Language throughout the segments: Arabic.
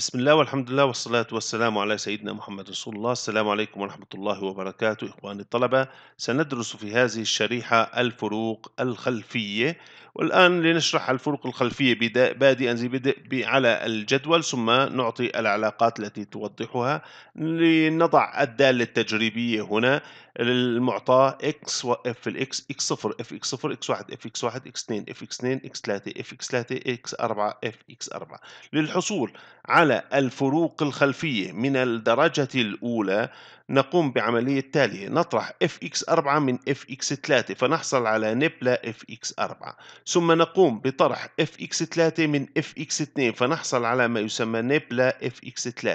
بسم الله والحمد لله والصلاة والسلام على سيدنا محمد رسول الله السلام عليكم ورحمة الله وبركاته إخواني الطلبة سندرس في هذه الشريحة الفروق الخلفية والآن لنشرح الفروق الخلفية بادئا زي بدء على الجدول ثم نعطي العلاقات التي توضحها لنضع الدالة التجريبية هنا المعطى x و f x x0 x 0 x1 x 1 x2 x 2 x3 x 3 x4 x 4 للحصول على على الفروق الخلفية من الدرجة الأولى نقوم بعملية تالية نطرح fx4 من fx3 فنحصل على نبلة fx4 ثم نقوم بطرح fx3 من fx2 فنحصل على ما يسمى نبلة fx3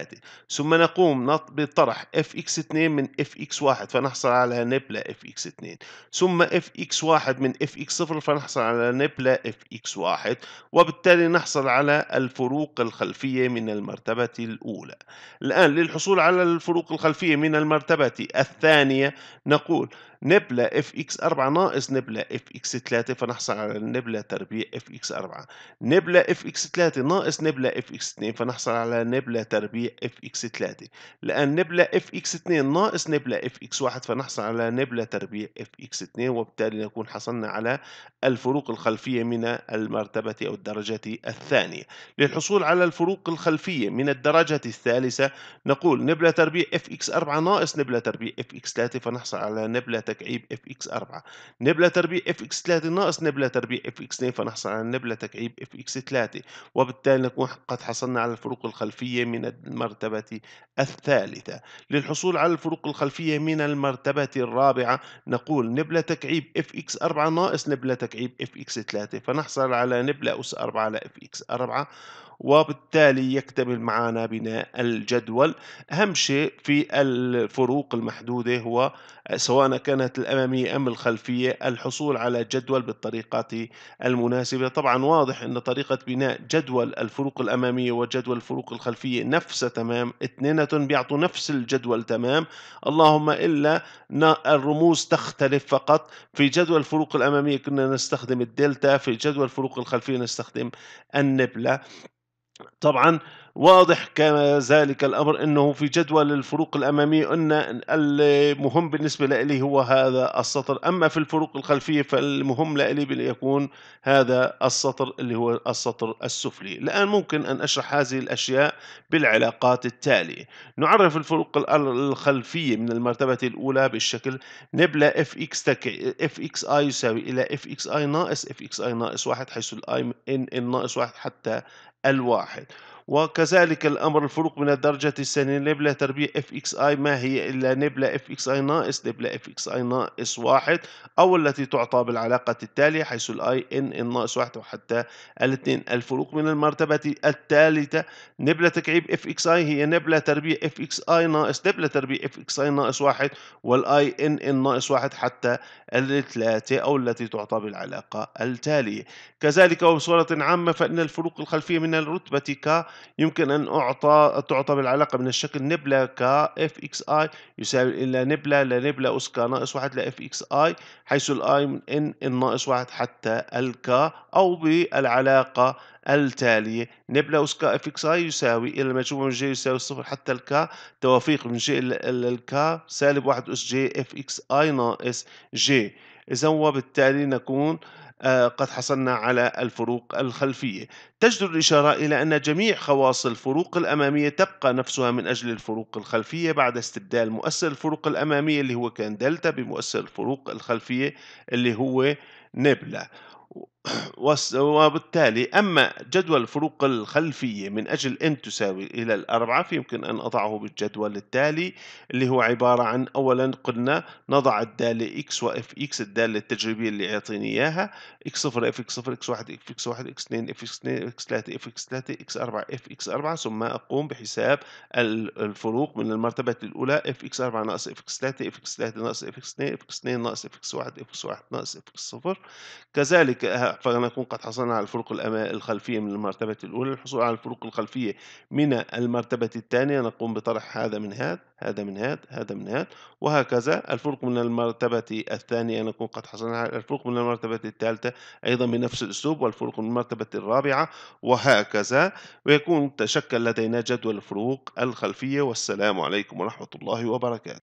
ثم نقوم بطرح fx2 من fx1 فنحصل على نبلة fx2 ثم fx1 من fx0 فنحصل على نبلة fx1 وبالتالي نحصل على الفروق الخلفية من المرتبة الأولى الآن للحصول على الفروق الخلفية من المرتبة الثانية نقول نبلة اف اكس 4 ناقص نبلة اف اكس 3 فنحصل على النبلة تربيع اف اكس 4 نبلة اف اكس 3 ناقص نبلة اف اكس 2 فنحصل على نبلة تربيع اف اكس 3 لأن نبلة اف اكس 2 ناقص نبلة اف اكس 1 فنحصل على نبلة تربيع اف اكس 2 وبالتالي نكون حصلنا على الفروق الخلفية من المرتبة أو الدرجة الثانية للحصول على الفروق الخلفية من الدرجة الثالثة نقول نبلة تربيع اف اكس 4 ناقص نبلة تربيع اف اكس 3 فنحصل على نبلة لك عيب اف اكس 4 نبلة تربيع اف اكس 3 ناقص نبلة تربيع اف اكس 2 فنحصل على نبلة تكعيب اف اكس 3 وبالتالي نكون قد حصلنا على الفروق الخلفية من المرتبة الثالثة للحصول على الفروق الخلفية من المرتبة الرابعة نقول نبلة تكعيب اف اكس 4 ناقص نبلة تكعيب اف اكس 3 فنحصل على نبلة أس 4 على اف اكس 4 وبالتالي يكتمل معنا بناء الجدول أهم شيء في الفروق المحدودة هو سواء كانت الأمامية أم الخلفية الحصول على جدول بالطريقة المناسبة طبعا واضح أن طريقة بناء جدول الفروق الأمامية وجدول الفروق الخلفية نفسها تمام اثنين بيعطوا نفس الجدول تمام اللهم إلا الرموز تختلف فقط في جدول الفروق الأمامية كنا نستخدم الدلتا في جدول الفروق الخلفية نستخدم النبلة طبعا واضح كذلك الأمر أنه في جدول الفروق الأمامية أن المهم بالنسبة لي هو هذا السطر أما في الفروق الخلفية فالمهم لي يكون هذا السطر اللي هو السطر السفلي الآن ممكن أن أشرح هذه الأشياء بالعلاقات التالية نعرف الفروق الخلفية من المرتبة الأولى بالشكل نبلة اف اكس اف اكس اي يساوي إلى اف اكس اي ناقص اف اكس اي ناقص واحد حيث الاي ان ان ناقص واحد حتى الواحد وكذلك الأمر الفروق من الدرجة الثانية نبلة تربيع اف اكس اي ما هي إلا نبلة اف اكس اي ناقص نبلة اف اكس اي ناقص واحد أو التي تعطى بالعلاقة التالية حيث الاي ان ان ناقص واحد وحتى الاثنين الفروق من المرتبة الثالثة نبلة تكعيب اف اكس اي هي نبلة تربيع اف اكس اي ناقص نبلة تربيع اف اكس اي ناقص واحد والاي ان ان ناقص واحد حتى الثلاثة أو التي تعطى بالعلاقة التالية كذلك وبصورة عامة فإن الفروق الخلفية من الرتبة ك يمكن أن أعطى تعطى بالعلاقة من الشكل نبلة ك اف اكس اي يساوي إلى نبلة لنبلة أس ك ناقص واحد لاف اكس اي حيث الاي من ان الناقص واحد حتى الكا أو بالعلاقة التالية نبلة أس ك اف اكس اي يساوي إلى المجموع من جي يساوي الصفر حتى الكا توافيق من جي إلى الكا سالب واحد أس جي اف اكس اي ناقص جي إذا وبالتالي نكون آه آه، قد حصلنا على الفروق الخلفية تجدر الإشارة إلى أن جميع خواص الفروق الأمامية تبقى نفسها من أجل الفروق الخلفية بعد استبدال مؤثر الفروق الأمامية اللي هو كان دلتا بمؤثر الفروق الخلفية اللي هو نبلا وبالتالي أما جدول الفروق الخلفية من أجل n تساوي إلى الأربعة فيمكن أن أضعه بالجدول التالي اللي هو عبارة عن أولا قلنا نضع الدالة x و fx الدالة التجريبية اللي يعطيني إياها x0 fx0 x1 fx1 x2 fx2 x3 fx3 x4 fx4 ثم أقوم بحساب الفروق من المرتبة الأولى fx4 ناقص fx3 fx3 ناقص fx2 fx2 ناقص fx1 fx1 ناقص fx0 كذلك فنكون قد حصلنا على الفروق الخلفية من المرتبة الأولى للحصول على الفروق الخلفية من المرتبة الثانية نقوم بطرح هذا من هذا هذا من هذا هذا من هذا وهكذا الفروق من المرتبة الثانية نكون قد حصلنا على الفروق من المرتبة الثالثة أيضا بنفس الأسلوب والفروق من المرتبة الرابعة وهكذا ويكون تشكل لدينا جدول الفروق الخلفية والسلام عليكم ورحمة الله وبركاته